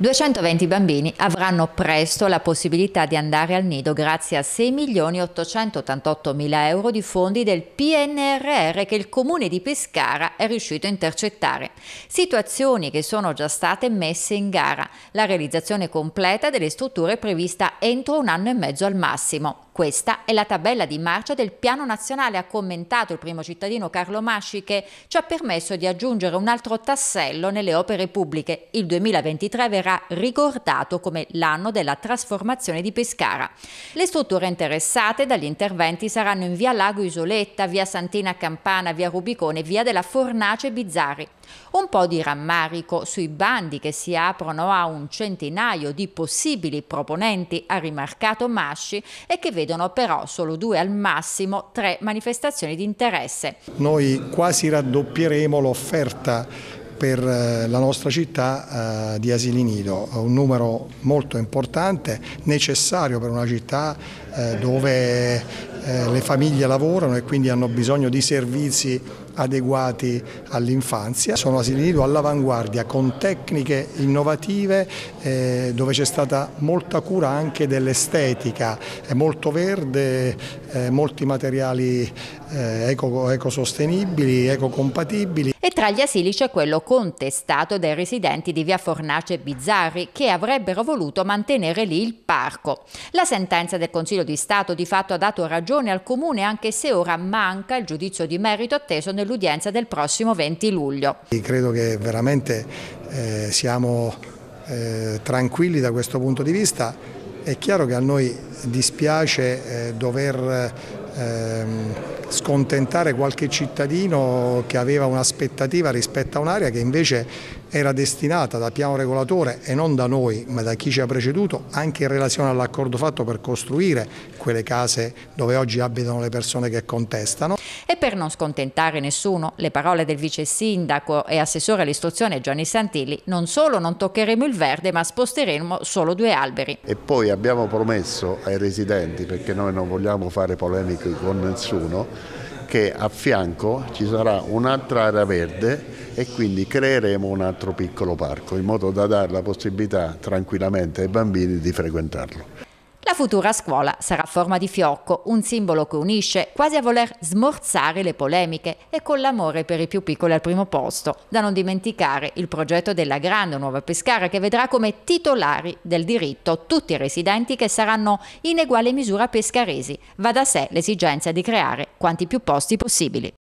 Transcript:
220 bambini avranno presto la possibilità di andare al nido grazie a 6.888.000 euro di fondi del PNRR che il comune di Pescara è riuscito a intercettare. Situazioni che sono già state messe in gara. La realizzazione completa delle strutture è prevista entro un anno e mezzo al massimo. Questa è la tabella di marcia del piano nazionale, ha commentato il primo cittadino Carlo Masci che ci ha permesso di aggiungere un altro tassello nelle opere pubbliche. Il 2023 verrà ricordato come l'anno della trasformazione di Pescara. Le strutture interessate dagli interventi saranno in via Lago Isoletta, via Santina Campana, via Rubicone, via della Fornace Bizzarri. Un po' di rammarico sui bandi che si aprono a un centinaio di possibili proponenti, ha rimarcato Masci, e che vede prevedono però solo due al massimo tre manifestazioni di interesse. Noi quasi raddoppieremo l'offerta per eh, la nostra città eh, di asili nido, un numero molto importante, necessario per una città eh, dove eh, le famiglie lavorano e quindi hanno bisogno di servizi adeguati all'infanzia. Sono asili nido all'avanguardia con tecniche innovative eh, dove c'è stata molta cura anche dell'estetica, è molto verde, eh, molti materiali eh, eco, ecosostenibili, ecocompatibili. E tra gli asili c'è quello contestato dai residenti di via Fornace Bizzarri che avrebbero voluto mantenere lì il parco. La sentenza del Consiglio di Stato di fatto ha dato ragione Regione al Comune anche se ora manca il giudizio di merito atteso nell'udienza del prossimo 20 luglio. Credo che veramente eh, siamo eh, tranquilli da questo punto di vista. È chiaro che a noi dispiace eh, dover ehm, scontentare qualche cittadino che aveva un'aspettativa rispetto a un'area che invece era destinata da piano regolatore e non da noi ma da chi ci ha preceduto anche in relazione all'accordo fatto per costruire quelle case dove oggi abitano le persone che contestano. E per non scontentare nessuno, le parole del vice sindaco e assessore all'istruzione Gianni Santilli, non solo non toccheremo il verde ma sposteremo solo due alberi. E poi abbiamo promesso ai residenti, perché noi non vogliamo fare polemiche con nessuno, che a fianco ci sarà un'altra area verde e quindi creeremo un altro piccolo parco in modo da dare la possibilità tranquillamente ai bambini di frequentarlo futura scuola sarà a forma di fiocco, un simbolo che unisce quasi a voler smorzare le polemiche e con l'amore per i più piccoli al primo posto. Da non dimenticare il progetto della grande nuova Pescara che vedrà come titolari del diritto tutti i residenti che saranno in eguale misura pescaresi. Va da sé l'esigenza di creare quanti più posti possibili.